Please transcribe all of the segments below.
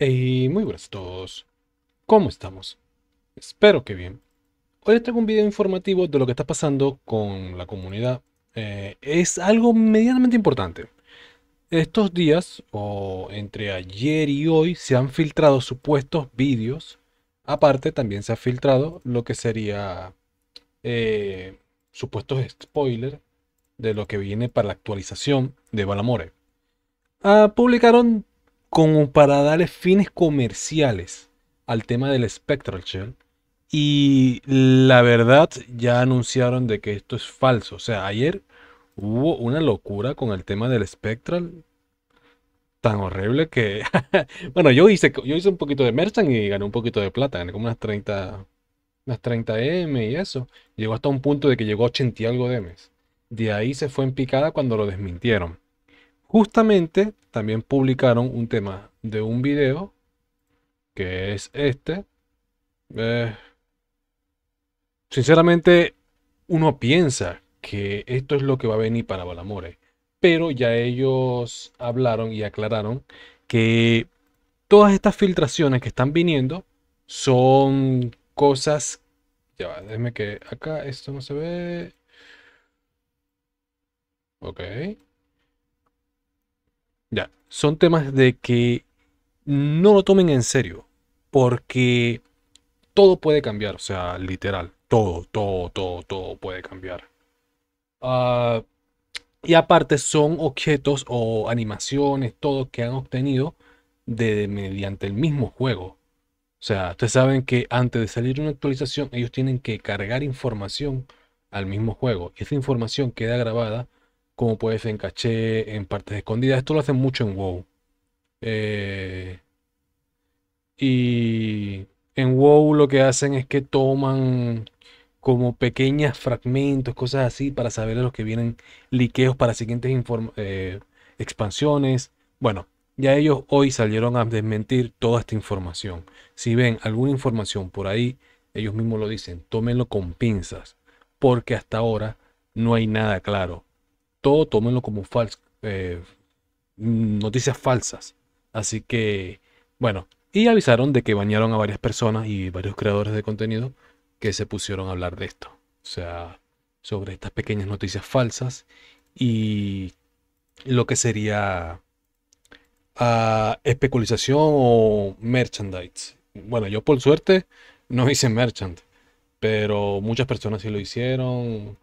Hey, muy buenas a todos. ¿Cómo estamos? Espero que bien. Hoy les traigo un video informativo de lo que está pasando con la comunidad. Eh, es algo medianamente importante. Estos días, o entre ayer y hoy, se han filtrado supuestos vídeos. Aparte, también se ha filtrado lo que sería eh, supuestos spoilers de lo que viene para la actualización de Balamore. Ah, publicaron como para darle fines comerciales al tema del Spectral Shell. Y la verdad, ya anunciaron de que esto es falso. O sea, ayer hubo una locura con el tema del Spectral. Tan horrible que. bueno, yo hice, yo hice un poquito de Merchan y gané un poquito de plata. Gané como unas 30. M y eso. Llegó hasta un punto de que llegó a 80 y algo de m De ahí se fue en picada cuando lo desmintieron. Justamente también publicaron un tema de un video, que es este. Eh, sinceramente, uno piensa que esto es lo que va a venir para Balamore, pero ya ellos hablaron y aclararon que todas estas filtraciones que están viniendo son cosas. Ya que acá esto no se ve. Ok son temas de que no lo tomen en serio, porque todo puede cambiar, o sea, literal, todo, todo, todo, todo puede cambiar. Ah, y aparte son objetos o animaciones, todo que han obtenido de, mediante el mismo juego. O sea, ustedes saben que antes de salir una actualización, ellos tienen que cargar información al mismo juego. Y esa información queda grabada como puede ser en caché, en partes escondidas. Esto lo hacen mucho en WoW. Eh, y en WoW lo que hacen es que toman como pequeños fragmentos, cosas así, para saber de los que vienen liqueos para siguientes eh, expansiones. Bueno, ya ellos hoy salieron a desmentir toda esta información. Si ven alguna información por ahí, ellos mismos lo dicen, tómenlo con pinzas, porque hasta ahora no hay nada claro todo tómenlo como eh, noticias falsas. Así que, bueno, y avisaron de que bañaron a varias personas y varios creadores de contenido que se pusieron a hablar de esto. O sea, sobre estas pequeñas noticias falsas y lo que sería ah, especulación o merchandise. Bueno, yo por suerte no hice merchant, pero muchas personas sí lo hicieron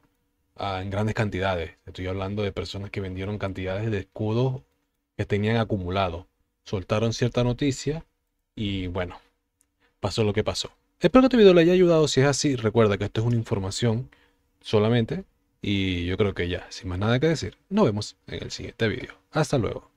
en grandes cantidades. Estoy hablando de personas que vendieron cantidades de escudos que tenían acumulados. Soltaron cierta noticia y bueno, pasó lo que pasó. Espero que este video le haya ayudado. Si es así, recuerda que esto es una información solamente. Y yo creo que ya, sin más nada que decir, nos vemos en el siguiente video. Hasta luego.